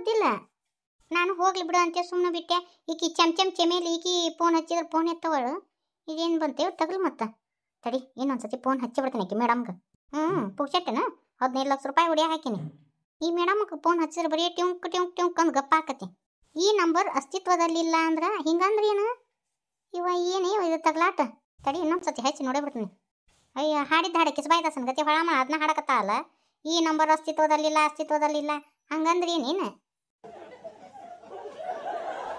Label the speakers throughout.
Speaker 1: ಗೊತ್ತಿಲ್ಲ ನಾನು ಹೋಗ್ಲಿ ಬಿಡು ಅಂತ ಸುಮ್ಮನೆ ಬಿಟ್ಟೆ ಈಕಿ ಚಮ್ ಚಮ್ ಚಮೇಲಿ ಈಕಿ ಫೋನ್ ಹಚ್ಚಿದ್ರೆ ಫೋನ್ ಎತ್ತವಳು ಇದೇನು ಬಂತೇವ್ ತಗಲು ಮತ್ತೆ ತಡಿ ಇನ್ನೊಂದ್ಸತಿ ಫೋನ್ ಹಚ್ಚಿ ಬಿಡ್ತೀನಿ ಆಕಿ ಮೇಡಮ್ಗೆ ಹ್ಞೂ ಪುಕ್ಷಟ್ಟೆನ ಹದಿನೈದು ಲಕ್ಷ ರೂಪಾಯಿ ಹೊಡಿಯ ಹಾಕಿನಿ ಈ ಮೇಡಮ್ಗೆ ಫೋನ್ ಹಚ್ಚಿದ್ರೆ ಬರೀ ಟಿಂಕ್ ಟ್ಯುಂಕ್ ಟ್ಯುಂಕ್ ಅಂದ್ ಗಪ್ಪ ಹಾಕತಿ ಈ ನಂಬರ್ ಅಸ್ತಿತ್ವದಲ್ಲಿಲ್ಲ ಅಂದ್ರೆ ಹಿಂಗಂದ್ರೆ ಏನು ಇವ ಏನೇ ಇದು ತಗ್ಲಾಟ ತಡಿ ಇನ್ನೊಂದು ಹಚ್ಚಿ ನೋಡೇ ಬಿಡ್ತೀನಿ ಅಯ್ಯ ಹಾಡಿದ್ದ ಹಾಡ ಕಿಸಬಾಯ್ದಾಸನ್ ಗತಿ ಹೊಳಮ್ಮ ಅದನ್ನ ಅಲ್ಲ ಈ ನಂಬರ್ ಅಸ್ತಿತ್ವದಲ್ಲಿಲ್ಲ ಅಸ್ತಿತ್ವದಲ್ಲಿಲ್ಲ ಹಂಗಂದ್ರೆ ಏನೇನು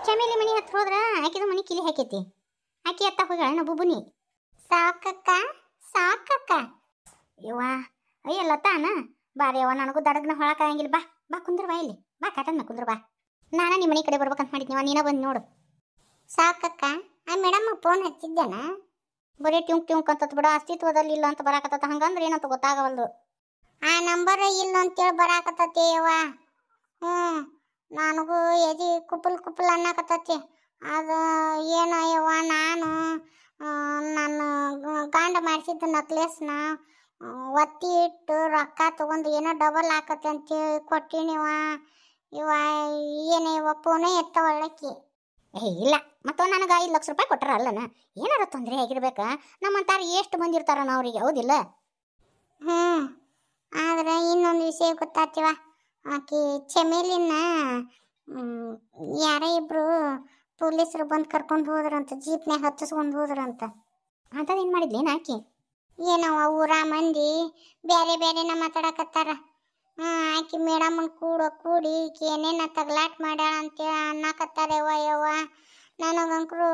Speaker 1: ಚಮೇಲಿ ಮನೆ ಹತ್ರ ಹೋದ್ರ ಆಕಿದು ಮನಿ ಕಿಲಿ ಹಾಕೈತಿ ಆಕಿ ಅತ್ತ ಹೋಗ್ಯಾಳ ನಬ್ಬು ಬುಬುನಿ ಸಾಕಕ್ಕ ಸಾಕಕ್ಕ ಯವ್ವ ಅಯ್ಯ ಲತಾನ ಬಾರಿ ಯವ್ವ ನನಗೂ ದಡಗ್ನ ಹೊಳಕಾಗಂಗಿಲ್ಲ ಬಾ ಬಾ ಕುಂದ್ರ ಬಾ ಇಲ್ಲಿ ಬಾ ಕಾಟನ್ನ ಕುಂದ್ರ ಬಾ ನಾನ ನಿಮ್ಮ ಮನೆ ಕಡೆ ಬರ್ಬೇಕಂತ ಮಾಡಿದ್ನಿವ ನೀನ ಬಂದು ನೋಡು ಸಾಕಕ್ಕ ಆ ಮೇಡಮ್ ಫೋನ್ ಹಚ್ಚಿದ್ದೇನ ಬರೀ ಟ್ಯೂಂಕ್ ಟ್ಯೂಂಕ್ ಅಂತತ್ ಬಿಡ ಅಸ್ತಿತ್ವದಲ್ಲಿ ಇಲ್ಲ ಅಂತ ಬರಾಕತ್ತ ಹಂಗಂದ್ರೆ ಏನಂತ ಗೊತ್ತಾಗವಲ್ದು ಆ ನಂಬರ್ ಇಲ್ಲ ಅಂತೇಳಿ ಬರಾಕತ್ತೇವ ಹ್ಞೂ ನನಗೂ ಎದಿ ಕುಪ್ಪಲ್ ಕುಪ್ಪಲ್ ಅನ್ನಕತ್ತತಿ ಅದು ಏನೋ ಯವ್ವ ನಾನು ನನ್ನ ಗಾಂಡ ಮಾಡಿಸಿದ್ದು ನಕ್ಲೇಸ್ನ ಒತ್ತಿ ಇಟ್ಟು ರೊಕ್ಕ ತೊಗೊಂಡು ಏನೋ ಡಬಲ್ ಹಾಕತ್ತೆ ಅಂತ ಕೊಟ್ಟಿನಿವ ಇವ ಏನೇ ಇವ ಎತ್ತ ಒಳ್ಳಕ್ಕಿ ಏ ಇಲ್ಲ ಮತ್ತು ನನಗೆ ಐದು ಲಕ್ಷ ರೂಪಾಯಿ ಕೊಟ್ಟರಲ್ಲನ ಏನಾರ ತೊಂದರೆ ಆಗಿರ್ಬೇಕಾ ನಮ್ಮಂತಾರ ಎಷ್ಟು ಬಂದಿರ್ತಾರ ಅವರಿಗೆ ಹೌದಿಲ್ಲ ಹ್ಞೂ ಆದರೆ ಇನ್ನೊಂದು ವಿಷಯ ಗೊತ್ತಾಗ್ತೀವ ಆಕೆ ಚಮೇಲಿನ ಯಾರೇ ಇಬ್ಬರು ಪೊಲೀಸರು ಬಂದು ಕರ್ಕೊಂಡು ಹೋದ್ರಂತ ಜೀಪ್ನ್ಯಾಗ ಹತ್ತಿಸ್ಕೊಂಡು ಹೋದ್ರಂತ ಅಂಥದ್ದೇನು ಮಾಡಿದ್ಲೇನು ಆಕೆ ಏನವ ಊರ ಮಂದಿ ಬೇರೆ ಬೇರೆನ ಮಾತಾಡಕತ್ತಾರ ಆಕೆ ಮೇಡಮನ್ ಕೂಡ ಕೂಡಿ ಈಕೆ ಏನೇನ ತಗ್ಲಾಟ್ ಮಾಡ್ಯಾಳ ಅಂತೇಳಿ ಅನ್ನಕತ್ತಾರೆ ಯವ್ವ ಯವ್ವ ನನಗಂಕರು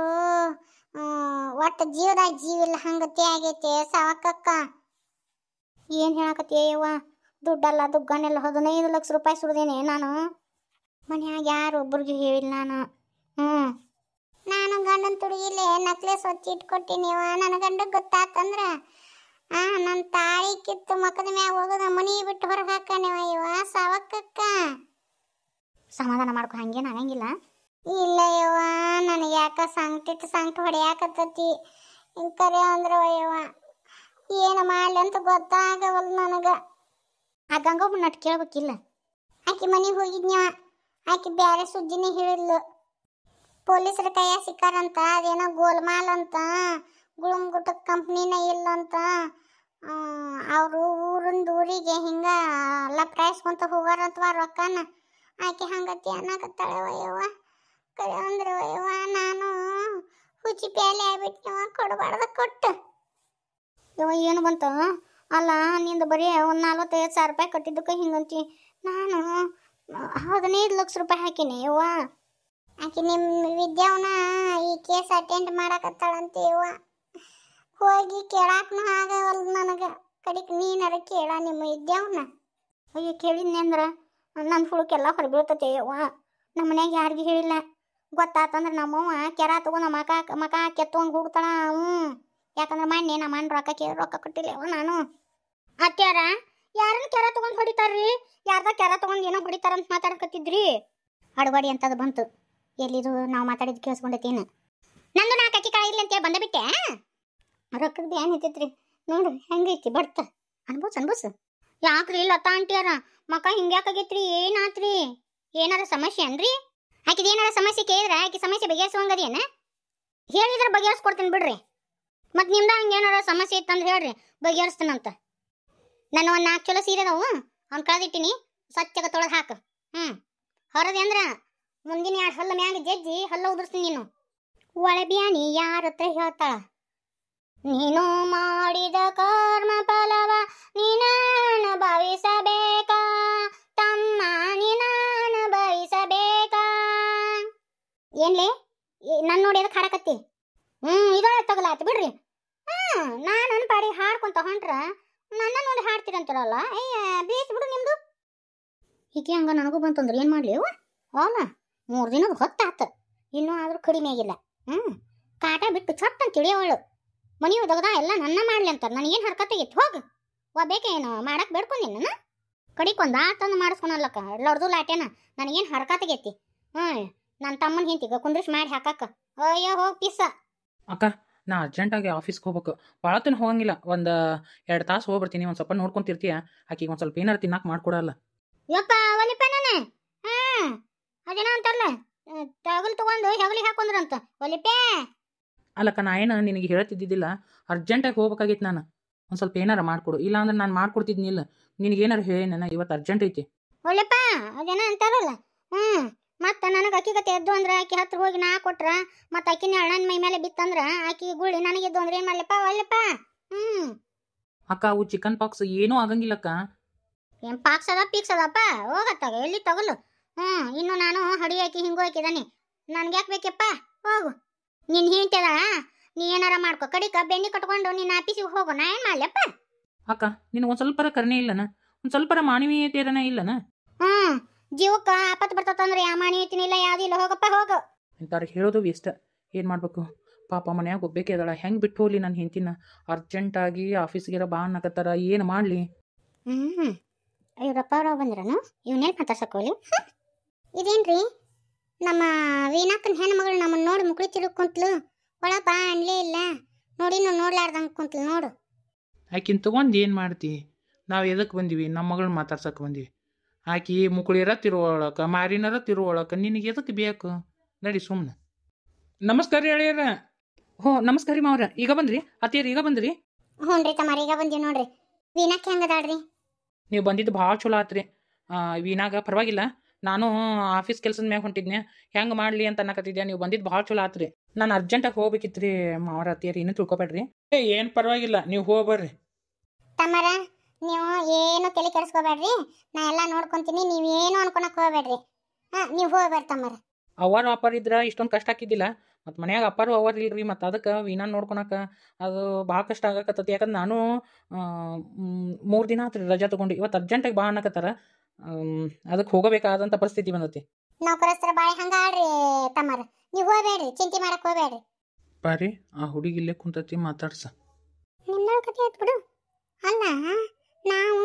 Speaker 1: ಒಟ್ಟು ಜೀವದಾಗ ಜೀವಿಲ್ಲ ಹಂಗತಿ ಆಗೈತೆ ಸವಕಕ್ಕ ಏನು ಹೇಳಕತ್ತೀಯವ್ವ ದುಡ್ಡಲ್ಲ ದುಗ್ಗನೆಲ್ಲ ಹದಿನೈದು ಲಕ್ಷ ರೂಪಾಯಿ ಸುಡ್ದೇನೆ ನಾನು ಮನ್ಯಾಗ ಯಾರು ಒಬ್ಬರಿಗೆ ಹೇಳಿಲ್ಲ ನಾನು ಹ್ಞೂ ನಾನು ಗಂಡನ ತುಡುಗಿಲೆ ನಕ್ಲೆ ಸ್ವಚ್ಛ ಇಟ್ಕೊಟ್ಟಿನಿವ ನನ್ನ ಗಂಡ ಗೊತ್ತಾತಂದ್ರ ಆ ನನ್ನ ತಾಳಿ ಕಿತ್ತು ಮಕ್ಕದ ಮ್ಯಾಗ ಹೋಗದ ಮನಿ ಬಿಟ್ಟು ಹೊರಗೆ ಹಾಕಣಿವ ಇವ ಸಾವಕ್ಕಕ್ಕ ಸಮಾಧಾನ ಮಾಡ್ಕೊ ಹಂಗೇನು ಆಗಂಗಿಲ್ಲ ಇಲ್ಲ ಯವ್ವ ನನಗೆ ಯಾಕ ಸಂಕಟ ಸಂಕಟ ಹೊಡೆಯಾಕತ್ತತಿ ಹಿಂಗೆ ಕರೆ ಅಂದ್ರೆ ಯವ್ವ ಏನು ಮಾಡಲಿ ಅಂತ ಗೊತ್ತಾಗವಲ್ ನನಗೆ ಆ ಗಂಗಮ್ಮ ನಟ್ ಕೇಳ್ಬೇಕಿಲ್ಲ ಆಕೆ ಮನೆಗೆ ಹೋಗಿದ್ನ ಆಕೆ ಬೇರೆ ಸುದ್ದಿನೇ ಹೇಳಿದ್ಲು ಪೊಲೀಸರ ಕೈಯ ಸಿಕ್ಕಾರಂತ ಅದೇನೋ ಗೋಲ್ಮಾಲ್ ಅಂತ ಗುಳುಮ್ ಕಂಪ್ನಿನ ಇಲ್ಲ ಅಂತ ಅವರು ಊರಿಂದ ಊರಿಗೆ ಹಿಂಗೆ ಲಪ್ರಾಯಿಸ್ಕೊಂತ ಹೋಗಾರಂತವ ರೊಕ್ಕನ ಆಕೆ ಹಂಗತಿ ಅನ್ನಕತ್ತಾಳೆ ವಯವ್ವ ಕಳೆಯಂದ್ರೆ ಅಂದ್ರೆ ವಯವ್ವ ನಾನು ಹುಚ್ಚಿ ಪ್ಯಾಲೆ ಆಗ್ಬಿಟ್ಟು ಕೊಡಬಾರ್ದ ಕೊಟ್ಟು ಏನು ಬಂತ ಅಲ್ಲ ನಿಂದು ಬರೀ ಒಂದು ನಲ್ವತ್ತೈದು ಸಾವಿರ ರೂಪಾಯಿ ಕಟ್ಟಿದ್ದಕ್ಕೆ ಹಿಂಗಂತಿ ನಾನು ಹದಿನೈದು ಲಕ್ಷ ರೂಪಾಯಿ ಹಾಕಿನಿ ಯವ್ವ ಆಕೆ ನಿಮ್ಮ ವಿದ್ಯಾವನ ಈ ಕೇಸ್ ಅಟೆಂಡ್ ಮಾಡಕತ್ತಾಳಂತೆ ಯವ್ವ ಹೋಗಿ ಕೇಳಾಕನು ಆಗವಲ್ದು ನನಗೆ ಕಡಿಕ್ ನೀನಾರ ಕೇಳ ನಿಮ್ಮ ವಿದ್ಯಾವನ ಅಯ್ಯ ಕೇಳಿದ್ನಿ ಅಂದ್ರೆ ನನ್ನ ಹುಳುಕೆಲ್ಲ ಹೊರಬೀಳ್ತತೆ ಯವ್ವ ನಮ್ಮ ಮನ್ಯಾಗ ಯಾರಿಗೂ ಹೇಳಿಲ್ಲ ಗೊತ್ತಾತಂದ್ರೆ ನಮ್ಮವ್ವ ಕೆರ ತಗೊಂಡು ಮಕ ಮಕ ಕೆತ್ತುವಂಗೆ ಹುಡ್ತಾಳ ಹ್ಞೂ ಯಾಕಂದ್ರೆ ಮಣ್ಣೆ ನಮ್ಮ ಅಣ್ಣ ರೊಕ್ಕ ಕೇಳಿ ರೊಕ್ಕ ಕೊಟ್ಟಿಲ್ಲ ನಾನು ಅತ್ತಾರ ಯಾರನ್ನ ಕೆರ ತಗೊಂಡ್ ಹೊಡಿತಾರ್ರಿ ಯಾರ್ದ ಕೆರ ತಗೊಂಡ್ ಏನೋ ಹೊಡಿತಾರಂತ ಮಾತಾಡ್ಕೊತಿದ್ರಿ ಅಡಬಾಡಿ ಅಂತದು ಬಂತು ಎಲ್ಲಿದು ನಾವು ಮಾತಾಡಿದ್ ಕೇಳಿಸ್ಕೊಂಡೈತೇನು ನಂದು ನಾ ಕಕ್ಕಿ ಕಾಯಿ ಇರ್ಲಿ ಅಂತೇಳಿ ಬಂದ ಬಿಟ್ಟೆ ರೊಕ್ಕದ ಏನ್ ಐತೈತ್ರಿ ನೋಡ್ರಿ ಹೆಂಗೈತಿ ಬಡ್ತ ಅನ್ಬೋಸ್ ಅನ್ಬೋಸ್ ಯಾಕ್ರಿ ಲತಾ ಅಂಟಿಯಾರ ಮಕ್ಕ ಹಿಂಗ್ಯಾಕಾಗೈತ್ರಿ ಏನಾತ್ರಿ ಏನಾರ ಸಮಸ್ಯೆ ಅನ್ರಿ ಆಕಿದ ಏನಾರ ಸಮಸ್ಯೆ ಕೇಳಿದ್ರೆ ಆಕಿ ಸಮಸ್ಯೆ ಬಗೆಹರಿಸುವಂಗದೇನ ಹೇಳಿದ್ರೆ ಬಗೆಹರಿಸ್ಕೊಡ್ತೀನಿ ಬಿಡ್ರಿ ಮತ್ತು ನಿಮ್ದ ಹಂಗೆ ಏನಾರ ಸಮಸ್ಯೆ ಇತ್ತಂದ್ರೆ ಹೇಳ್ರಿ ಬಗೆಹರಿಸ್ತಾನಂತ ನಾನು ಒಂದು ನಾಲ್ಕು ಚಲೋ ಸೀರೆ ಅದಾವು ಅವ್ನು ಕಳೆದಿಟ್ಟಿನಿ ಸ್ವಚ್ಛಗ ತೊಳೆದು ಹಾಕು ಹ್ಞೂ ಹೊರದೆ ಅಂದ್ರೆ ಮುಂದಿನ ಎರಡು ಹಲ್ಲು ಮ್ಯಾಗ ಜಜ್ಜಿ ಹಲ್ಲು ಉದುರ್ಸ್ತೀನಿ ನೀನು ಬಿಯಾನಿ ಯಾರ ಹತ್ರ ಹೇಳ್ತಾಳ ನೀನು ಮಾಡಿದ ಕರ್ಮ ಫಲವ ನೀನಾನ ಭವಿಸಬೇಕಾ ತಮ್ಮ ನೀನ ಭವಿಸಬೇಕಾ ಏನ್ಲೇ ನನ್ನ ನೋಡಿ ಅದಕ್ಕೆ ಹಾರಕತ್ತಿ ಹ್ಞೂ ಇದೊಳ ತಗಲಾತ್ ಬಿಡ್ರಿ ಹಾಕೊಂಡ್ ತಗೊಂಡ್ರ ನನ್ನ ನೋಡಿ ಹಾಡ್ತೀರಂತಾರಲ್ಲ ಏಯ್ ಬೇಸ್ ಬಿಡು ನಿಮ್ದು ಹೀಗೆ ಹಂಗ ನನಗೂ ಬಂತಂದ್ರ ಏನು ಮಾಡ್ಲಿ ಅವನ ಮೂರು ದಿನದ ಹೊತ್ತಾತ ಇನ್ನೂ ಆದರೂ ಕಡಿಮೆ ಆಗಿಲ್ಲ ಹ್ಞೂ ಕಾಟ ಬಿಟ್ಟು ಚಟ್ ಅಂತ ತಿಳಿಯವಳು ಮನೆಯು ದಗದ ಎಲ್ಲ ನನ್ನ ಮಾಡ್ಲಿ ಅಂತಾರೆ ನನಗೇನು ಹರ್ಕತ್ತಾಗಿತ್ತು ಹೋಗು ಒಬ್ಬೇಕೇನು ಮಾಡಕ್ಕೆ ಬೇಡ್ಕೊ ನಾನು ಕಡಿಕೊಂದು ಆ ತಂದು ಮಾಡಿಸ್ಕೊಳಲ್ಲಕ್ಕ ಎಲ್ಲರದು ಲಾಟೇನ ನನಗೇನು ಗೆತ್ತಿ ಹ್ಞೂ ನನ್ನ ತಮ್ಮನ ಹಿಂತಿಗ ಕುಂದ್ರಿಸಿ ಮಾಡಿ ಹಾಕಕ್ಕ ಅಯ್ಯೋ ಹೋಗ್ ಪಿಸ್ಸ
Speaker 2: ಅಕ್ಕ ನಾ ಅರ್ಜೆಂಟಾಗಿ ಆಫೀಸ್ಗೆ ಹೋಗ್ಬೇಕು ಭಾಳ ಹೋಗಂಗಿಲ್ಲ ಒಂದು ಎರಡು ತಾಸು ಹೋಗ್ಬಿಡ್ತೀನಿ ಒಂದು ಸ್ವಲ್ಪ ನೋಡ್ಕೊಂತಿರ್ತೀಯ ಆಕಿಗೆ ಒಂದು ಸ್ವಲ್ಪ ಏನಾರು ತಿನ್ನಕ್ಕೆ ಮಾಡ್ಕೊಡಲ್ಲ
Speaker 1: ಯಪ್ಪ ತಗಲು ತಗೊಂಡು ಹೆಗಲಿಗೆ ಹಾಕೊಂಡ್ರಂತ ಒಲಿಪೆ
Speaker 2: ಅಲ್ಲಕ್ಕ ನಾ ಏನು ನಿನಗೆ ಹೇಳ್ತಿದ್ದಿದ್ದಿಲ್ಲ ಅರ್ಜೆಂಟಾಗಿ ಹೋಗ್ಬೇಕಾಗಿತ್ತು ನಾನು ಒಂದು ಸ್ವಲ್ಪ ಏನಾರು ಇಲ್ಲ ಅಂದ್ರೆ ನಾನು ಮಾಡ್ಕೊಡ್ತಿದ್ನಿಲ್ಲ ನಿನಗೇನಾರು ಹೇಳಿ ಇವತ್ತು ಅರ್ಜೆಂಟ್ ಐತಿ
Speaker 1: ಒಲಿಪ ಅದೇನೋ ಅಂತಾರಲ್ಲ ಹ್ಞೂ ಮತ್ತು ನನಗೆ ಅಕ್ಕಿ ಗತಿ ಎದ್ದು ಅಂದ್ರೆ ಆಕೆ ಹತ್ರ ಹೋಗಿ ನಾ ಕೊಟ್ರ ಮತ್ತು ಅಕ್ಕಿನ ಅಣ್ಣನ ಮೈ ಮೇಲೆ ಬಿತ್ತಂದ್ರೆ ಆಕೆ ಗುಳಿ ನನಗೆ ಎದ್ದು ಅಂದ್ರೆ ಏನು ಮಾಡ್ಲಪ್ಪ ಒಲ್ಲಪ್ಪ ಹ್ಞೂ
Speaker 2: ಅಕ್ಕ ಅವು ಚಿಕನ್ ಪಾಕ್ಸ್ ಏನೂ ಆಗಂಗಿಲ್ಲಕ್ಕ
Speaker 1: ಏನು ಪಾಕ್ಸ್ ಅದ ಪೀಕ್ಸ್ ಅದಪ್ಪ ಹೋಗತ್ತಾಗ ಎಲ್ಲಿ ತಗೊಲ್ಲು ಹ್ಞೂ ಇನ್ನು ನಾನು ಹಡಿ ಹಾಕಿ ಹಿಂಗೂ ಹಾಕಿದಾನೆ ನನ್ಗೆ ಯಾಕೆ ಬೇಕಪ್ಪ ಹೋಗು ನಿನ್ನ ಹಿಂಡ್ತಿದ ನೀ ಏನಾರ ಮಾಡ್ಕೊ ಕಡಿಕ ಬೆಣ್ಣೆ ಕಟ್ಕೊಂಡು ನಿನ್ನ ಆಫೀಸಿಗೆ ಹೋಗು ನಾ ಏನು ಮಾಡ್ಲಪ್ಪ ಅಕ್ಕ ನಿನಗೆ ಒಂದು ಸ್ವಲ್ಪರ ಕರ್ಣೆ ಇಲ್ಲನ ಒಂದು ಸ್ವಲ್ಪರ ಮಾನವೀಯತೆ ಇಲ್ಲನ ಹ್ಞೂ ಜೀವಕ್ಕೆ ಆಪತ್ತು ಬರ್ತದಂದ್ರೆ ಯಾವ ಮಾಣಿ ಐತಿನಿಲ್ಲ ಯಾವುದಿಲ್ಲ ಹೋಗಪ್ಪ ಹೋಗು
Speaker 2: ಇಂಥವ್ರಿಗೆ ಹೇಳೋದು ವೇಸ್ಟ್ ಏನು ಮಾಡಬೇಕು ಪಾಪ ಮನ್ಯಾಗ ಒಬ್ಬೇಕೆ ಅದಳ ಹೆಂಗೆ ಬಿಟ್ಟು ಹೋಗ್ಲಿ ನನ್ನ ಹೆಂಡತಿನ ಅರ್ಜೆಂಟಾಗಿ ಆಫೀಸ್ಗಿರ ಬಾ
Speaker 1: ಅನ್ನಕತ್ತಾರ ಏನು ಮಾಡಲಿ ಹ್ಞೂ ಇವರಪ್ಪ ಅವ್ರು ಬಂದ್ರನು ಇವನೇನ್ ಮಾತಾಡ್ಸಕೋಲಿ ಇದೇನ್ರಿ ನಮ್ಮ ವೀಣಾಕನ ಮಗಳು ನಮ್ಮನ್ನ ನೋಡಿ ಮುಕ್ಳಿ ತಿರುಗ್ಕೊಂತ್ಲು ಒಳ ಬಾ ಅನ್ಲೇ ಇಲ್ಲ ನೋಡಿ ನಾವು ನೋಡ್ಲಾರ್ದಂಗೆ ಕುಂತ್ಲು ನೋಡು
Speaker 2: ಆಕಿನ್ ತಗೊಂಡ್ ಏನು ಮಾಡ್ತಿ ನಾವು ಎದಕ್ಕೆ ಬಂದಿವಿ ನಮ್ಮ ಮಗಳನ್ನ ಮಾತಾಡ್ಸಕ್ಕೆ ಬಂದೀವಿ ಆಕಿ ಮುಕುಳಿರ ತಿರುವೊಳಕ ಮಾರಿನರ ಒಳಕ ನಿನಗೆ ಎದಕ್ಕೆ ಬೇಕು ನಡಿ ಸುಮ್ಮನೆ ನಮಸ್ಕಾರ ಹೇಳಿಯರ ಹೋ ನಮಸ್ಕಾರ ರೀ ಮಾವ್ರ ಈಗ ಬಂದ್ರಿ ಅತ್ತಿಯರ್ ಈಗ ಬಂದ್ರಿ ಹ್ಞೂ ರೀ ಈಗ ಬಂದೀವಿ ನೋಡ್ರಿ ವೀಣಾಕ್ಕೆ ಹೆಂಗದಾಡ್ರಿ ನೀವು ಬಂದಿದ್ದು ಭಾಳ ಚಲೋ ಆತ್ರಿ ವೀನಾಗ ಪರವಾಗಿಲ್ಲ ನಾನು ಆಫೀಸ್ ಕೆಲ್ಸದ ಮ್ಯಾಗ ಹೊಂಟಿದ್ನೆ ಹೆಂಗೆ ಮಾಡಲಿ ಅಂತ ಅನ್ನಕತ್ತಿದ್ದೆ ನೀವು ಬಂದಿದ್ದು ಭಾಳ ಚಲೋ ಆತ್ರಿ ನಾನು ಅರ್ಜೆಂಟಾಗಿ ಹೋಗ್ಬೇಕಿತ್ರಿ ಮಾವ್ರ ಅತ್ತಿಯರ್ ಏನು ತಿಳ್ಕೊಬೇಡ್ರಿ ಏ ಏನು ಪರವಾಗಿಲ್ಲ ನೀವು ಹೋಗ್ಬರ್ರಿ
Speaker 1: ತಮ್ಮರ ನೀವು ಏನು ತಲೆ ಕೆಡಿಸ್ಕೋಬೇಡ್ರಿ ನಾ ಎಲ್ಲ ನೋಡ್ಕೊಂತೀನಿ ಏನು ಅನ್ಕೊಳಕ್ ಹೋಗ್ಬೇಡ್ರಿ ಹಾಂ ನೀವು ಹೋಗಿ ಬರ್ತಮ್ಮರ
Speaker 2: ಅವ್ವಾರ ಅಪ್ಪಾರ ಇದ್ರೆ ಇಷ್ಟೊಂದು ಕಷ್ಟ ಆಕಿದ್ದಿಲ್ಲ ಮತ್ತು ಮನ್ಯಾಗ ಅಪ್ಪಾರು ಅವ್ವಾರು ಇಲ್ರಿ ಮತ್ತು ಅದಕ್ಕೆ ವೀಣಾ ನೋಡ್ಕೊಳಕ್ಕೆ ಅದು ಭಾಳ ಕಷ್ಟ ಆಗಕತ್ತೈತಿ ಯಾಕಂದ್ರೆ ನಾನು ಮೂರು ದಿನ ಆತ್ರಿ ರಜಾ ತೊಗೊಂಡು ಇವತ್ತು ಅರ್ಜೆಂಟಾಗಿ ಬಾ ಅನ್ನಕತ್ತಾರ ಅದಕ್ಕೆ ಹೋಗಬೇಕಾದಂಥ ಪರಿಸ್ಥಿತಿ ಬಂದೈತಿ
Speaker 1: ನೌಕರಸ್ತ್ರ ಬಾಳೆ ಹಂಗಾಡ್ರಿ ತಮ್ಮರ ನೀವು ಹೋಗ್ಬೇಡ್ರಿ ಚಿಂತೆ ಮಾಡಕ್ ಹೋಗ್ಬೇಡ್ರಿ
Speaker 2: ಬಾರಿ ಆ ಹುಡುಗಿ ಇಲ್ಲೇ ಕುಂತತಿ ಮಾತಾಡ್ಸ
Speaker 1: ನಿನ್ನೊಳ ಕತೆ ಆಯ್ತು ಬಿಡು ಅಲ್ಲ ನಾವು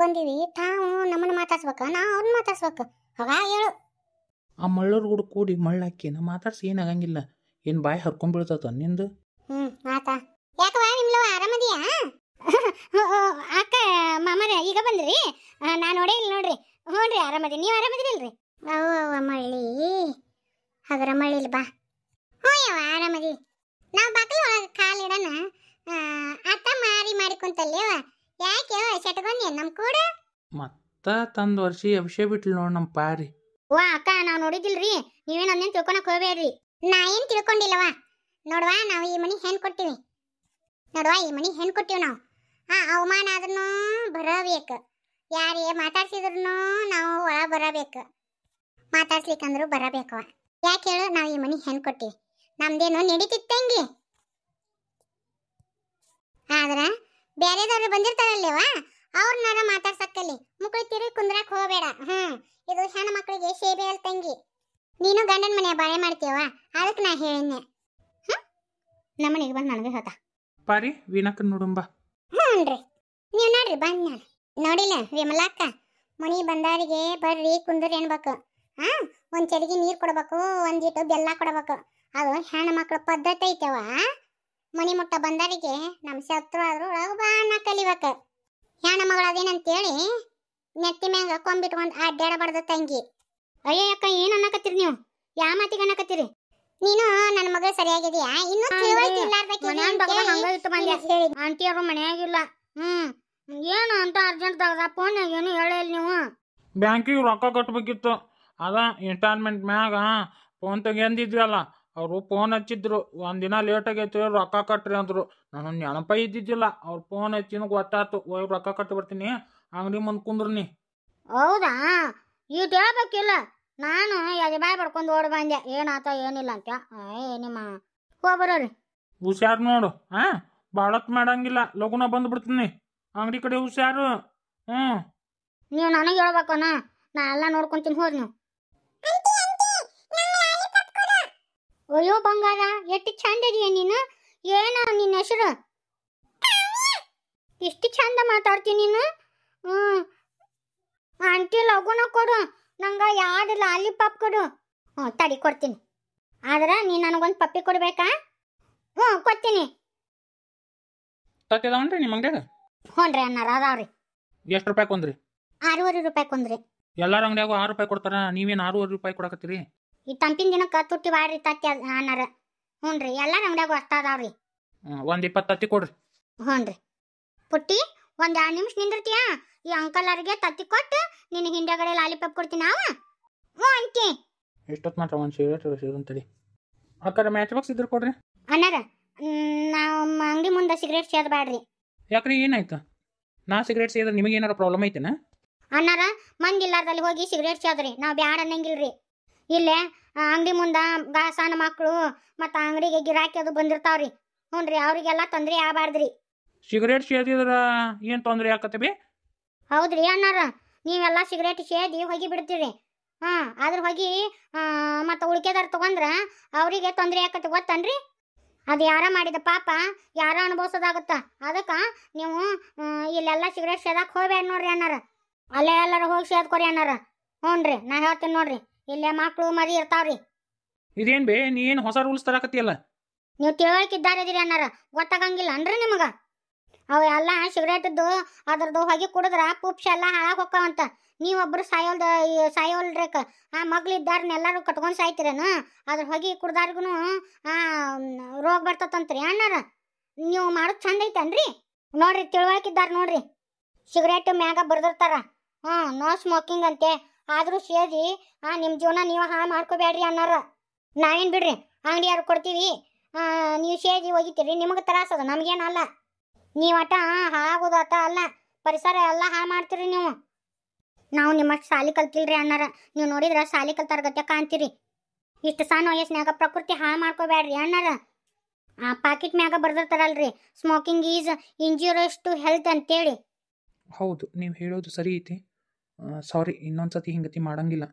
Speaker 1: ಬಂದೀವಿ ತಾವು ನಮ್ಮನ್ನ ಮಾತಾಡ್ಸ್ಬೇಕ
Speaker 2: ನಾವು ಅವ್ರನ್ನ ಮಾತಾಡ್ಸ್ಬೇಕ ಅವಾಗ ಹೇಳು ಆ ಮಳ್ಳರ ಗುಡು ಕೂಡಿ ಮಳ್ಳಾಕಿ ನಾ ಮಾತಾಡ್ಸಿ ಏನಾಗಂಗಿಲ್ಲ ಏನು ಬಾಯಿ ಹರ್ಕೊಂಡ್ಬಿಡ್ತತ ನಿಂದು ಹ್ಞೂ ಆತ ತಂದು ವರ್ಷಿ ವಿಷಯ ಬಿಟ್ಲು ನೋಡ್ ನಮ್ಮ ಪಾರಿ
Speaker 1: ವಾ ಅಕ್ಕ ನಾವು ನೋಡಿದಿಲ್ರಿ ನೀವೇ ಅದೇನ್ ತಿಳ್ಕೊಳಕ್ ಹೋಗ್ಬೇಡ್ರಿ ನಾ ಏನ್ ತಿಳ್ಕೊಂಡಿಲ್ಲವ ನೋಡ್ವಾ ನಾವು ಈ ಮನಿ ಹೆಣ್ ಕೊಟ್ಟಿವಿ ನೋಡ್ವಾ ಈ ಮನಿ ಹೆಣ್ ಕೊಟ್ಟಿವಿ ನಾವು ಆ ಅವಮಾನ ಆದ್ರೂ ಬರಬೇಕು ಯಾರೇ ಮಾತಾಡ್ಸಿದ್ರು ನಾವು ಒಳ ಬರಬೇಕು ಮಾತಾಡ್ಸ್ಲಿಕ್ಕಂದ್ರೂ ಬರಬೇಕವ ಯಾಕೆ ಹೇಳು ನಾವು ಈ ಮನಿ ಹೆಣ್ ಕೊಟ್ಟಿವಿ ನಮ್ದೇನು ನಡೀತಿತ್ತಂಗಿ ಆದ್ರ ಬೇರೆದವ್ರು ಬಂದಿರ್ತಾರಲ್ಲೇವಾ ಅವ್ರನ್ನಾರ ಮಾತಾಡ್ಸಕ್ಕಲ್ಲಿ ಮುಕ್ಕಳು ತಿರುಗಿ ಕುಂದ್ರಕ್ ಹೋಗಬೇಡ ಹ್ಮ್ ಇದು ಹೆಣ್ಣು ಮಕ್ಕಳಿಗೆ ಸೇಬೆ ಅಲ್ ತಂಗಿ ನೀನು ಗಂಡನ ಮನೆ ಬಾಳೆ ಮಾಡ್ತೀವ ಅದಕ್ಕೆ ನಾ ಹೇಳಿನಿ ನಮ್ಮನೆಗೆ ಬಂದು ನನಗೆ ಹೇಳ್ತ ಪಾರಿ ವೀಣಕ್ಕ ನೋಡುಂಬ ಹ್ಞೂನ್ರಿ ನೀವು ನೋಡ್ರಿ ಬಂದ್ ನಾನು ನೋಡಿಲ್ಲ ವಿಮಲಾಕ್ಕ ಮನಿ ಬಂದವರಿಗೆ ಬರ್ರಿ ಕುಂದ್ರಿ ಅನ್ಬೇಕು ಆ ಒಂದ್ ಚಡಿಗೆ ನೀರು ಕೊಡ್ಬೇಕು ಒಂದಿಟ್ಟು ಬೆಲ್ಲ ಕೊಡ್ಬೇಕು ಅದು ಹೆಣ್ಣು ಮಕ್ಕಳ ಪದ್ಧತಿ ಐತವ ಮನಿ ಮುಟ್ಟ ಬಂದವರಿಗೆ ನಮ್ಮ ಶತ್ರು ಆದ್ರೂ ಬಾ ನಾ ಕಲಿಬೇಕು ಯಾಣ ಮಗಳು ಅದೇನಂತೇಳಿ ನೆತ್ತಿ ಮ್ಯಾಗ ಕೊಂಬಿಟ್ಕೊಂಡು ಅಡ್ಡಾಡಬಾರ್ದ ತಂಗಿ ಅಯ್ಯ ಅಕ್ಕ ಏನು ಅನ್ನಕತ್ತೀರಿ ನೀವು ಯಾವ ಮಾತಿಗೆ ಅನ್ನಕತ್ತೀರಿ ನೀನು ನನ್ನ ಮಗಳು ಸರಿಯಾಗಿದೆಯಾ ಇನ್ನೂ ಆಂಟಿಯವರು ಆಂಟಿ ಅವರು ಮನೆಯಾಗಿಲ್ಲ ಹ್ಮ್ ಏನು ಅಂತ ಅರ್ಜೆಂಟ್ ತಗದ ಫೋನ್ ಏನು ಹೇಳಿಲ್ಲ ನೀವು
Speaker 2: ಬ್ಯಾಂಕಿಗೆ ರೊಕ್ಕ ಕಟ್ಟಬೇಕಿತ್ತು ಅದ ಇನ್ಸ್ಟಾಲ್ಮೆಂಟ್ ಮ್ಯಾಗ ಫೋನ್ ತೆಗೆಂದಿದ್ವಲ್ಲ ಅವರು ಫೋನ್ ಹಚ್ಚಿದ್ರು ಒಂದಿನ ಲೇಟಾಗೈತಿ ರೊಕ್ಕ ಕಟ್ರಿ ಅಂದರು ನಾನು ನೆನಪ ಇದ್ದಿದ್ದಿಲ್ಲ ಅವ್ರು ಫೋನ್ ಹಚ್ಚಿನ ಗೊತ್ತಾತು ಒಯ್ ರೊಕ್ಕ ಕಟ್ಟಿಬಿಡ್ತೀನಿ ಬರ್ತೀನಿ ಅಂಗಡಿ ಮುಂದೆ ಕುಂದ್ರನಿ
Speaker 1: ಹೌದಾ ಇದು ಹೇಳ್ಬೇಕಿಲ್ಲ ನಾನು ಎದೆ ಬಾಯಿ ಬಡ್ಕೊಂಡು ಓಡಿ ಬಂದೆ ಏನಾತ ಏನಿಲ್ಲ ಅಂತ ನಿಮ್ಮ ಹೋಗ್ಬರೋರಿ
Speaker 2: ಹುಷಾರು ನೋಡು ಹಾಂ ಭಾಳತ್ ಮಾಡಂಗಿಲ್ಲ
Speaker 1: ಲಗುನ ಬಂದ್ಬಿಡ್ತೀನಿ ಅಂಗಡಿ ಕಡೆ ಹುಷಾರು ಹ್ಞೂ ನೀವು ನನಗೆ ಹೇಳ್ಬೇಕಣ್ಣ ನಾ ಎಲ್ಲ ನೋಡ್ಕೊಂತೀನಿ ಹೋರಿ ನೀವು ಅಯ್ಯೋ ಬಂಗಾರ ಎಷ್ಟು ಚಂದ ಇದೆಯಾ ನೀನು ಏನ ನಿನ್ನ ಹೆಸರು ಇಷ್ಟು ಚಂದ ಮಾತಾಡ್ತೀನಿ ನೀನು ಹ್ಞೂ ಆಂಟಿ ಲಗುನ ಕೊಡು ನಂಗೆ ಯಾರು ಲಾಲಿ ಕೊಡು ಹ್ಞೂ ತಡಿ ಕೊಡ್ತೀನಿ ಆದ್ರೆ ನೀನು ನನಗೊಂದು ಪಪ್ಪಿ ಕೊಡ್ಬೇಕಾ ಹ್ಞೂ ಕೊಡ್ತೀನಿ ತಕ್ಕಿದಾವನ್ರಿ ನಿಮ್ಮ ಹ್ಞೂ ರೀ ಅನ್ನಾರ ಅದಾವ್ರಿ ಎಷ್ಟು ರೂಪಾಯಿ ಕೊಂದ್ರಿ ಆರೂವರೆ ರೂಪಾಯಿ ಕೊಂದ್ರಿ
Speaker 2: ಎಲ್ಲರ ಅಂಗಡಿಯಾಗೂ ಆರು ರೂಪಾಯಿ ಕೊಡ್ತಾರ ನೀವೇನು ಆರೂವರೆ ರೂಪಾಯಿ ಕೊಡಕತ್ತೀರಿ
Speaker 1: ಈ ತಂಪಿನ ದಿನಕ್ಕೆ ತುಟ್ಟಿ ಬಾಡ್ರಿ ತತ್ತಿ ಅದು ಅನ್ನಾರ ಹ್ಞೂ ರೀ ಎಲ್ಲ ಅಂಗಡಿಯಾಗ ಹೊಸ್ತಾ ಅದಾವ್ರಿ
Speaker 2: ಒಂದು ಇಪ್ಪತ್ತು ತತ್ತಿ ಕೊಡ್ರಿ
Speaker 1: ಹ್ಞೂ ರೀ ಪುಟ್ಟಿ ಒಂದು ಎರಡು ನಿಮಿಷ ನಿಂದಿರ್ತೀಯ ಈ ಅಂಕಲ್ ಅವ್ರಿಗೆ ತತ್ತಿ ಕೊಟ್ಟು ನಿನ್ನ ಹಿಂದೆಗಡೆ ಲಾಲಿಪಾಪ್ ಕೊಡ್ತೀನಿ ನಾವು ಹ್ಞೂ ಅಂಕಿ
Speaker 2: ಎಷ್ಟೊತ್ತು ಮಾತ್ರ ಒಂದು ಸಿಗರೇಟ್ ಸಿಗಂತ ತಡಿ ಮ್ಯಾಚ್ ಬಾಕ್ಸ್ ಇದ್ರು ಕೊಡ್ರಿ
Speaker 1: ಅನ್ನಾರ ನಾವು ಅಂಗಡಿ ಮುಂದೆ ಸಿಗರೇಟ್ ಸೇದ್ ಬ್ಯಾಡ್ರಿ ಯಾಕ್ರಿ ಏನಾಯ್ತು
Speaker 2: ನಾ ಸಿಗರೇಟ್ ಸೇದ್ರೆ ನಿಮಗೆ ಏನಾರ ಪ್ರಾಬ್ಲಮ್ ಐತೆನಾ
Speaker 1: ಅನ್ನಾರ ಮಂದಿ ಇಲ್ಲಾರ್ದಲ್ಲಿ ಹೋಗಿ ಸಿಗರೇಟ್ ಸೇದ್ರಿ ನಾವು ಬ್ಯಾಡ ಅನ್ನಂಗಿಲ್ರಿ ಇಲ್ಲೇ ಅಂಗಡಿ ಮುಂದೆ ಗಾ ಸಣ್ಣ ಮಕ್ಕಳು ಮತ್ತು ಅಂಗಡಿಗೆ ಗಿರಾಕಿ ಅದು ಬಂದಿರ್ತಾವ್ರಿ ಹ್ಞೂ ರೀ ಅವರಿಗೆಲ್ಲ ತೊಂದರೆ ಆಗಬಾರ್ದ್ರಿ
Speaker 2: ಸಿಗರೇಟ್ ಸೇದಿದ್ರ ಏನು ತೊಂದರೆ ಆಕತ್ತೆ
Speaker 1: ಹೌದ್ರಿ ಅನ್ನಾರ ನೀವೆಲ್ಲ ಸಿಗರೇಟ್ ಸೇದಿ ಹೋಗಿ ಬಿಡ್ತೀರಿ ಹಾಂ ಅದ್ರ ಹೋಗಿ ಮತ್ತು ಉಳ್ಕೆದಾರ ತಗೊಂಡ್ರ ಅವರಿಗೆ ತೊಂದರೆ ಆಕತ್ತೆ ಗೊತ್ತನ್ರಿ ಅದು ಯಾರ ಮಾಡಿದ ಪಾಪ ಯಾರ ಅನುಭವಿಸೋದಾಗುತ್ತ ಅದಕ್ಕೆ ನೀವು ಇಲ್ಲೆಲ್ಲ ಸಿಗರೇಟ್ ಸೇದಕ್ಕೆ ಹೋಗ್ಬೇಡ ನೋಡ್ರಿ ಅನ್ನಾರ ಅಲ್ಲೇ ಎಲ್ಲರೂ ಹೋಗಿ ಸೇದ್ಕೊರಿ ಅಣ್ಣಾರ ಹ್ಞೂ ರೀ ನಾ ಹೇಳ್ತೀನಿ ನೋಡ್ರಿ ಇಲ್ಲೇ ಮಕ್ಕಳು ಮರಿ ಇರ್ತಾವ್ರಿ ಇದೇನ್ ಬೇ ನೀ ಏನ್ ಹೊಸ ರೂಲ್ಸ್ ತರಕತ್ತಿಯಲ್ಲ ನೀವು ಅನ್ನಾರ ಗೊತ್ತಾಗಂಗಿಲ್ಲ ಅನ್ರಿ ನಿಮಗ ಅವು ಎಲ್ಲ ಸಿಗರೇಟದ್ದು ಅದ್ರದ್ದು ಹೊಗೆ ಕುಡಿದ್ರ ಪುಪ್ಶ ಎಲ್ಲ ನೀವು ಒಬ್ರು ನೀವೊಬ್ರು ಸಾಯೋಲ್ ಸಾಯೋಲ್ರೇಕ ಆ ಮಗ್ಳಿದ್ದಾರನ್ನ ಎಲ್ಲಾರು ಕಟ್ಕೊಂಡು ಸಾಯ್ತಿರೇನ ಅದ್ರ ಹೊಗೆ ಕುಡ್ದಾರ್ಗುನು ಆ ರೋಗ ಬರ್ತತಂತ್ರಿ ಅಣ್ಣಾರ ನೀವು ಮಾಡೋದು ಚಂದ ಐತನ್ರಿ ನೋಡ್ರಿ ತಿಳುವಳಿಕಿದ್ದಾರ ನೋಡ್ರಿ ಸಿಗರೇಟ್ ಮ್ಯಾಗ ಬರ್ದಿರ್ತಾರ ಹ್ಞೂ ನೋ ಸ್ಮೋಕಿಂಗ್ ಅಂತೆ ಆದರೂ ಸೇರಿ ಆ ನಿಮ್ಮ ಜೀವನ ನೀವು ಹಾ ಮಾಡ್ಕೋಬೇಡ್ರಿ ಅನ್ನಾರ ನಾವೇನು ಬಿಡ್ರಿ ಅಂಗಡಿ ಯಾರು ಕೊಡ್ತೀವಿ ನೀವು ಸೇರಿ ಒಗಿತೀರಿ ನಿಮಗೆ ತ್ರಾಸದ ನಮಗೇನಲ್ಲ ನೀವು ಆಟ ಹಾಳಾಗೋದು ಆಟ ಅಲ್ಲ ಪರಿಸರ ಎಲ್ಲ ಹಾ ಮಾಡ್ತೀರಿ ನೀವು ನಾವು ನಿಮ್ಮಷ್ಟು ಸಾಲಿ ಕಲ್ತಿಲ್ರಿ ಅಣ್ಣಾರ ನೀವು ನೋಡಿದ್ರೆ ಸಾಲಿ ಕಲ್ತಾರ ಗತ್ಯ ಕಾಣ್ತೀರಿ ಇಷ್ಟು ಸಣ್ಣ ವಯಸ್ಸಿನಾಗ ಪ್ರಕೃತಿ ಹಾ ಮಾಡ್ಕೋಬೇಡ್ರಿ ಅಣ್ಣಾರ ಆ ಪಾಕಿಟ್ ಮ್ಯಾಗ ಬರ್ದಿರ್ತಾರಲ್ರಿ smoking is injurious to health ಅಂತೇಳಿ ಹೌದು ನೀವು ಹೇಳೋದು ಸರಿ ಐತಿ ಸಾರಿ ಇನ್ನೊಂದು ಹಿಂಗತಿ ಮಾಡಂಗಿಲ್ಲ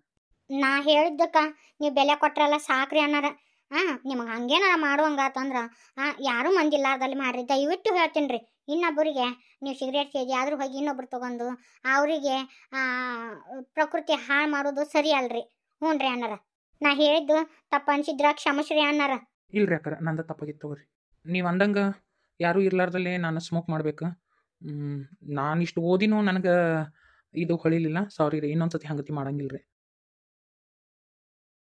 Speaker 1: ನಾ ಹೇಳಿದ್ದಕ್ಕ ನೀವು ಬೆಲೆ ಕೊಟ್ರಲ್ಲ ಸಾಕ್ರಿ ಅನ್ನಾರ ಹಾಂ ನಿಮಗೆ ಹಂಗೇನಾರ ಮಾಡುವಂಗಾತಂದ್ರೆ ಹಾಂ ಯಾರೂ ಮಂದಿಲ್ಲಾರ್ದಲ್ಲಿ ಮಾಡ್ರಿ ದಯವಿಟ್ಟು ಹೇಳ್ತೀನಿ ರೀ ಇನ್ನೊಬ್ಬರಿಗೆ ನೀವು ಸಿಗರೇಟ್ ಸೇದಿ ಆದರೂ ಹೋಗಿ ಇನ್ನೊಬ್ರು ತೊಗೊಂಡು ಅವರಿಗೆ ಪ್ರಕೃತಿ ಹಾಳು ಮಾಡೋದು ಸರಿ ಅಲ್ರಿ ಹ್ಞೂ ರೀ ಅನ್ನಾರ ನಾ ಹೇಳಿದ್ದು ತಪ್ಪು ಅನ್ಸಿದ್ರ ಕ್ಷಮಶ್ರೀ ಅನ್ನಾರ
Speaker 2: ಇಲ್ರಿ ಅಕ್ಕರ ನಂದ ತಪ್ಪಾಗಿತ್ತು ತಗೋರಿ ನೀವು ಅಂದಂಗ ಯಾರೂ ಇರ್ಲಾರ್ದಲ್ಲಿ ನಾನು ಸ್ಮೋಕ್ ಮಾಡಬೇಕು ನಾನು ಇಷ್ಟು ಓದಿನೂ ನನಗೆ ಇದು ಹೊಳಿಲಿಲ್ಲ ಸಾರಿ ರೀ ಇನ್ನೊಂದು ಸತಿ ಹಂಗತಿ ಮಾಡಂಗಿಲ್ಲ ರೀ